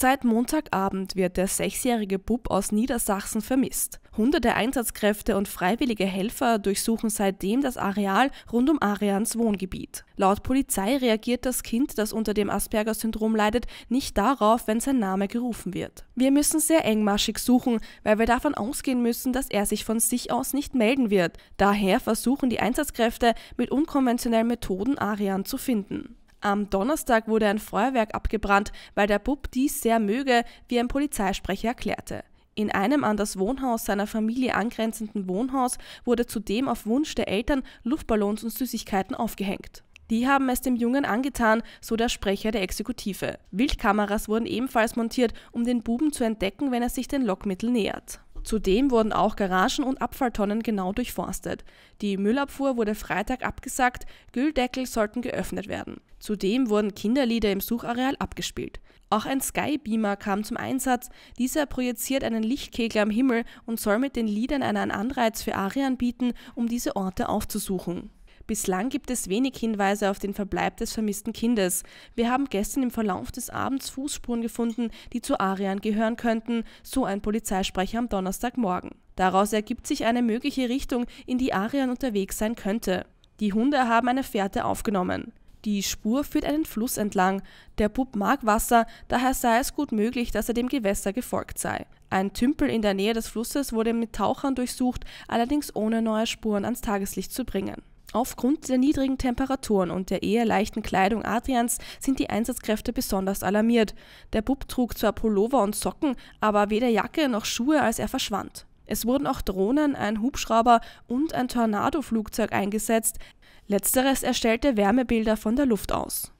Seit Montagabend wird der sechsjährige Bub aus Niedersachsen vermisst. Hunderte Einsatzkräfte und freiwillige Helfer durchsuchen seitdem das Areal rund um Arians Wohngebiet. Laut Polizei reagiert das Kind, das unter dem Asperger-Syndrom leidet, nicht darauf, wenn sein Name gerufen wird. Wir müssen sehr engmaschig suchen, weil wir davon ausgehen müssen, dass er sich von sich aus nicht melden wird. Daher versuchen die Einsatzkräfte mit unkonventionellen Methoden Arian zu finden. Am Donnerstag wurde ein Feuerwerk abgebrannt, weil der Bub dies sehr möge, wie ein Polizeisprecher erklärte. In einem an das Wohnhaus seiner Familie angrenzenden Wohnhaus wurde zudem auf Wunsch der Eltern Luftballons und Süßigkeiten aufgehängt. Die haben es dem Jungen angetan, so der Sprecher der Exekutive. Wildkameras wurden ebenfalls montiert, um den Buben zu entdecken, wenn er sich den Lockmittel nähert. Zudem wurden auch Garagen und Abfalltonnen genau durchforstet. Die Müllabfuhr wurde Freitag abgesagt, Gülldeckel sollten geöffnet werden. Zudem wurden Kinderlieder im Suchareal abgespielt. Auch ein Skybeamer kam zum Einsatz. Dieser projiziert einen Lichtkegel am Himmel und soll mit den Liedern einen Anreiz für Arian bieten, um diese Orte aufzusuchen. Bislang gibt es wenig Hinweise auf den Verbleib des vermissten Kindes. Wir haben gestern im Verlauf des Abends Fußspuren gefunden, die zu Arian gehören könnten, so ein Polizeisprecher am Donnerstagmorgen. Daraus ergibt sich eine mögliche Richtung, in die Arian unterwegs sein könnte. Die Hunde haben eine Fährte aufgenommen. Die Spur führt einen Fluss entlang. Der Bub mag Wasser, daher sei es gut möglich, dass er dem Gewässer gefolgt sei. Ein Tümpel in der Nähe des Flusses wurde mit Tauchern durchsucht, allerdings ohne neue Spuren ans Tageslicht zu bringen. Aufgrund der niedrigen Temperaturen und der eher leichten Kleidung Adrians sind die Einsatzkräfte besonders alarmiert. Der Bub trug zwar Pullover und Socken, aber weder Jacke noch Schuhe, als er verschwand. Es wurden auch Drohnen, ein Hubschrauber und ein Tornadoflugzeug eingesetzt. Letzteres erstellte Wärmebilder von der Luft aus.